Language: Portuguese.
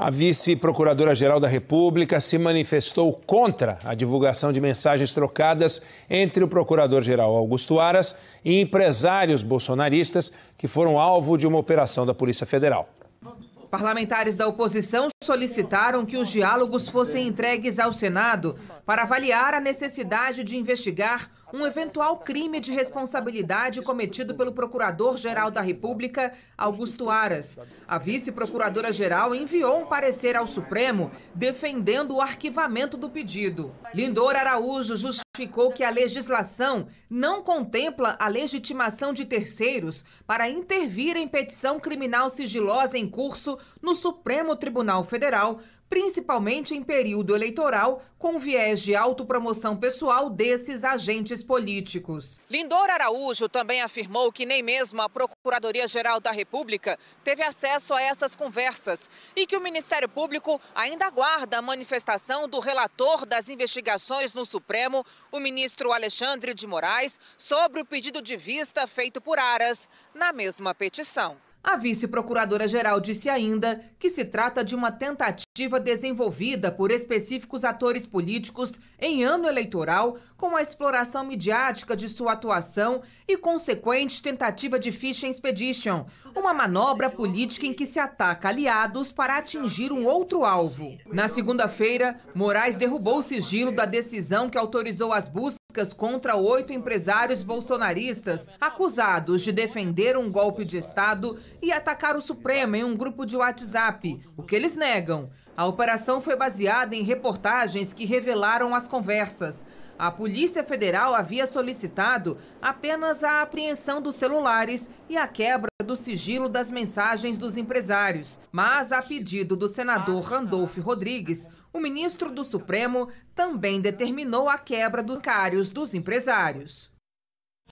A vice-procuradora-geral da República se manifestou contra a divulgação de mensagens trocadas entre o procurador-geral Augusto Aras e empresários bolsonaristas que foram alvo de uma operação da Polícia Federal. Parlamentares da oposição solicitaram que os diálogos fossem entregues ao Senado para avaliar a necessidade de investigar um eventual crime de responsabilidade cometido pelo Procurador-Geral da República, Augusto Aras. A vice-procuradora-geral enviou um parecer ao Supremo defendendo o arquivamento do pedido. Lindor Araújo, ratificou que a legislação não contempla a legitimação de terceiros para intervir em petição criminal sigilosa em curso no Supremo Tribunal Federal principalmente em período eleitoral, com viés de autopromoção pessoal desses agentes políticos. Lindor Araújo também afirmou que nem mesmo a Procuradoria-Geral da República teve acesso a essas conversas e que o Ministério Público ainda aguarda a manifestação do relator das investigações no Supremo, o ministro Alexandre de Moraes, sobre o pedido de vista feito por Aras na mesma petição. A vice-procuradora-geral disse ainda que se trata de uma tentativa desenvolvida por específicos atores políticos em ano eleitoral, com a exploração midiática de sua atuação e consequente tentativa de fishing expedition, uma manobra política em que se ataca aliados para atingir um outro alvo. Na segunda-feira, Moraes derrubou o sigilo da decisão que autorizou as buscas buscas contra oito empresários bolsonaristas acusados de defender um golpe de Estado e atacar o Supremo em um grupo de WhatsApp, o que eles negam. A operação foi baseada em reportagens que revelaram as conversas. A Polícia Federal havia solicitado apenas a apreensão dos celulares e a quebra do sigilo das mensagens dos empresários. Mas, a pedido do senador Randolph Rodrigues, o ministro do Supremo também determinou a quebra dos cários dos empresários.